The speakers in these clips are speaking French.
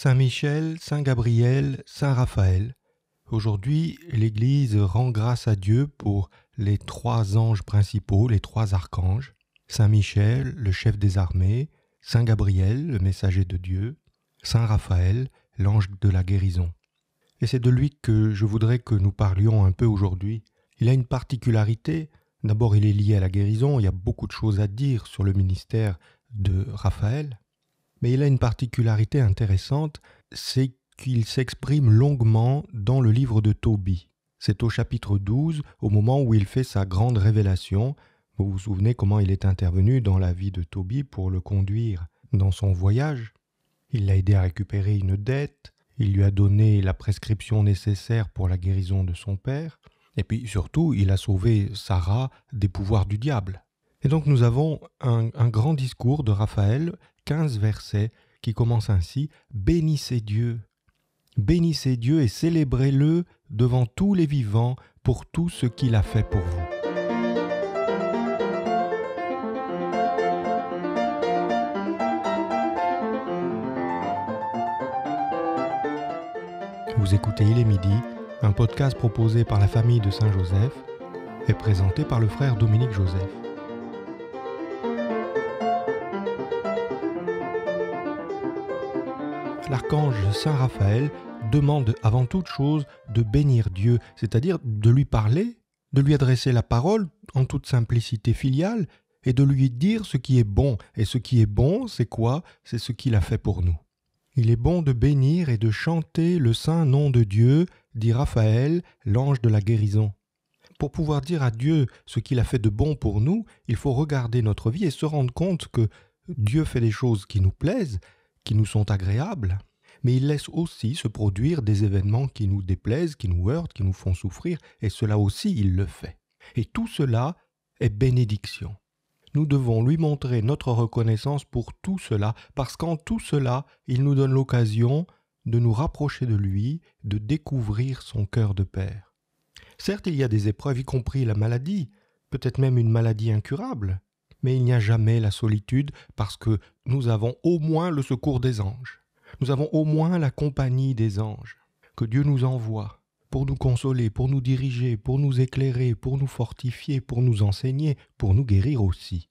Saint Michel, Saint Gabriel, Saint Raphaël. Aujourd'hui, l'Église rend grâce à Dieu pour les trois anges principaux, les trois archanges, Saint Michel, le chef des armées, Saint Gabriel, le messager de Dieu, Saint Raphaël, l'ange de la guérison. Et c'est de lui que je voudrais que nous parlions un peu aujourd'hui. Il a une particularité, d'abord il est lié à la guérison, il y a beaucoup de choses à dire sur le ministère de Raphaël, mais il a une particularité intéressante, c'est qu'il s'exprime longuement dans le livre de Tobie. C'est au chapitre 12, au moment où il fait sa grande révélation. Vous vous souvenez comment il est intervenu dans la vie de Tobie pour le conduire dans son voyage Il l'a aidé à récupérer une dette, il lui a donné la prescription nécessaire pour la guérison de son père, et puis surtout, il a sauvé Sarah des pouvoirs du diable. Et donc nous avons un, un grand discours de Raphaël 15 versets qui commencent ainsi Bénissez Dieu, bénissez Dieu et célébrez-le devant tous les vivants pour tout ce qu'il a fait pour vous. Vous écoutez Il est midi, un podcast proposé par la famille de Saint-Joseph et présenté par le frère Dominique Joseph. l'archange Saint Raphaël demande avant toute chose de bénir Dieu, c'est-à-dire de lui parler, de lui adresser la parole en toute simplicité filiale et de lui dire ce qui est bon. Et ce qui est bon, c'est quoi C'est ce qu'il a fait pour nous. Il est bon de bénir et de chanter le saint nom de Dieu, dit Raphaël, l'ange de la guérison. Pour pouvoir dire à Dieu ce qu'il a fait de bon pour nous, il faut regarder notre vie et se rendre compte que Dieu fait des choses qui nous plaisent, qui nous sont agréables, mais il laisse aussi se produire des événements qui nous déplaisent, qui nous heurtent, qui nous font souffrir, et cela aussi il le fait. Et tout cela est bénédiction. Nous devons lui montrer notre reconnaissance pour tout cela, parce qu'en tout cela, il nous donne l'occasion de nous rapprocher de lui, de découvrir son cœur de Père. Certes, il y a des épreuves, y compris la maladie, peut-être même une maladie incurable, mais il n'y a jamais la solitude parce que nous avons au moins le secours des anges. Nous avons au moins la compagnie des anges que Dieu nous envoie pour nous consoler, pour nous diriger, pour nous éclairer, pour nous fortifier, pour nous enseigner, pour nous guérir aussi.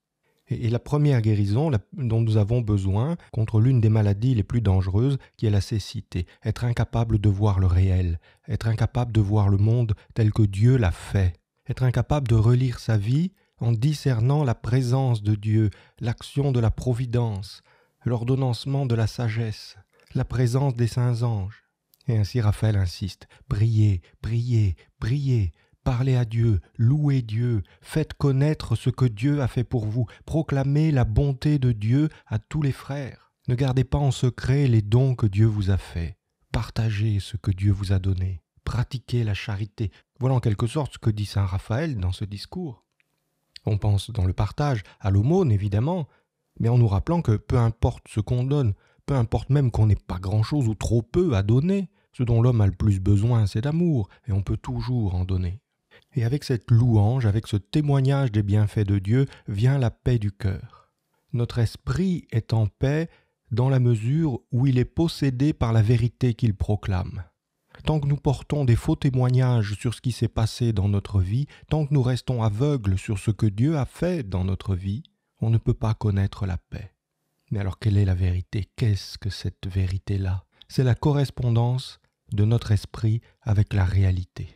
Et, la première guérison dont nous avons besoin contre l'une des maladies les plus dangereuses, qui est la cécité, être incapable de voir le réel, être incapable de voir le monde tel que Dieu l'a fait, être incapable de relire sa vie en discernant la présence de Dieu, l'action de la providence, l'ordonnancement de la sagesse, la présence des saints anges. Et ainsi Raphaël insiste, brillez, brillez, brillez. parlez à Dieu, louez Dieu, faites connaître ce que Dieu a fait pour vous, proclamez la bonté de Dieu à tous les frères. Ne gardez pas en secret les dons que Dieu vous a faits, partagez ce que Dieu vous a donné, pratiquez la charité. Voilà en quelque sorte ce que dit Saint Raphaël dans ce discours. On pense dans le partage, à l'aumône évidemment, mais en nous rappelant que peu importe ce qu'on donne, peu importe même qu'on n'ait pas grand-chose ou trop peu à donner, ce dont l'homme a le plus besoin, c'est d'amour, et on peut toujours en donner. Et avec cette louange, avec ce témoignage des bienfaits de Dieu, vient la paix du cœur. Notre esprit est en paix dans la mesure où il est possédé par la vérité qu'il proclame. Tant que nous portons des faux témoignages sur ce qui s'est passé dans notre vie, tant que nous restons aveugles sur ce que Dieu a fait dans notre vie, on ne peut pas connaître la paix. Mais alors quelle est la vérité Qu'est-ce que cette vérité-là C'est la correspondance de notre esprit avec la réalité.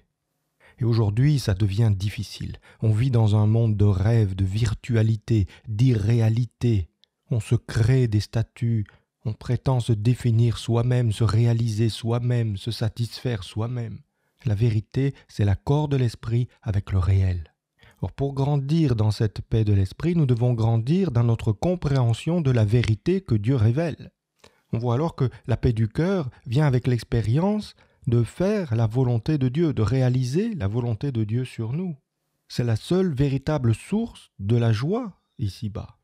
Et aujourd'hui, ça devient difficile. On vit dans un monde de rêves, de virtualité, d'irréalité. On se crée des statues. On prétend se définir soi-même, se réaliser soi-même, se satisfaire soi-même. La vérité, c'est l'accord de l'esprit avec le réel. Or, pour grandir dans cette paix de l'esprit, nous devons grandir dans notre compréhension de la vérité que Dieu révèle. On voit alors que la paix du cœur vient avec l'expérience de faire la volonté de Dieu, de réaliser la volonté de Dieu sur nous. C'est la seule véritable source de la joie ici-bas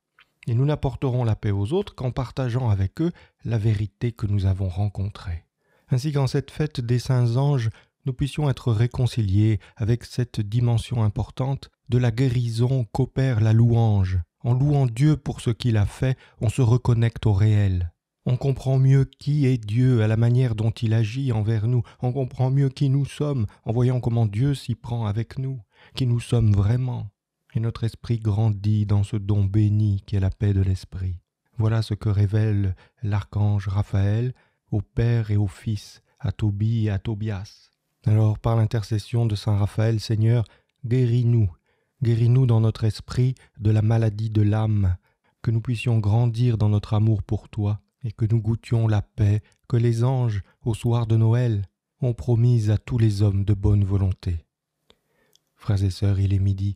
et nous n'apporterons la paix aux autres qu'en partageant avec eux la vérité que nous avons rencontrée. Ainsi qu'en cette fête des saints anges, nous puissions être réconciliés avec cette dimension importante de la guérison qu'opère la louange. En louant Dieu pour ce qu'il a fait, on se reconnecte au réel. On comprend mieux qui est Dieu à la manière dont il agit envers nous. On comprend mieux qui nous sommes en voyant comment Dieu s'y prend avec nous, qui nous sommes vraiment et notre esprit grandit dans ce don béni qu'est la paix de l'esprit. Voilà ce que révèle l'archange Raphaël au Père et au Fils, à Tobie et à Tobias. Alors par l'intercession de Saint Raphaël, Seigneur, guéris-nous, guéris-nous dans notre esprit de la maladie de l'âme, que nous puissions grandir dans notre amour pour toi, et que nous goûtions la paix que les anges, au soir de Noël, ont promise à tous les hommes de bonne volonté. Frères et sœurs, il est midi,